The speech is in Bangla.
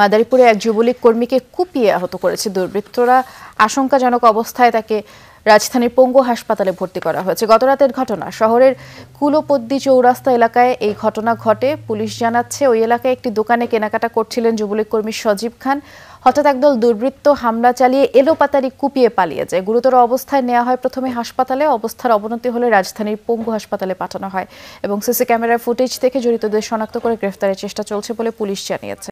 মাদারীপুরে এক যুবলীগ কর্মীকে কুপিয়ে আহত করেছে দুর্বৃত্তরা আশঙ্কাজনক অবস্থায় তাকে রাজধানীর পঙ্গু হাসপাতালে ভর্তি করা হয়েছে গতরাতের ঘটনা শহরের কুলোপদ্দি চৌরাস্তা এলাকায় এই ঘটনা ঘটে পুলিশ জানাচ্ছে ওই এলাকায় একটি দোকানে কেনাকাটা করছিলেন যুবলীগ কর্মী সজীব খান হঠাৎ একদল দুর্বৃত্ত হামলা চালিয়ে এলোপাতারি কুপিয়ে পালিয়ে যায় গুরুতর অবস্থায় নেওয়া হয় প্রথমে হাসপাতালে অবস্থার অবনতি হলে রাজধানীর পঙ্গু হাসপাতালে পাঠানো হয় এবং সিসি ক্যামেরার ফুটেজ থেকে জড়িতদের শনাক্ত করে গ্রেফতারের চেষ্টা চলছে বলে পুলিশ জানিয়েছে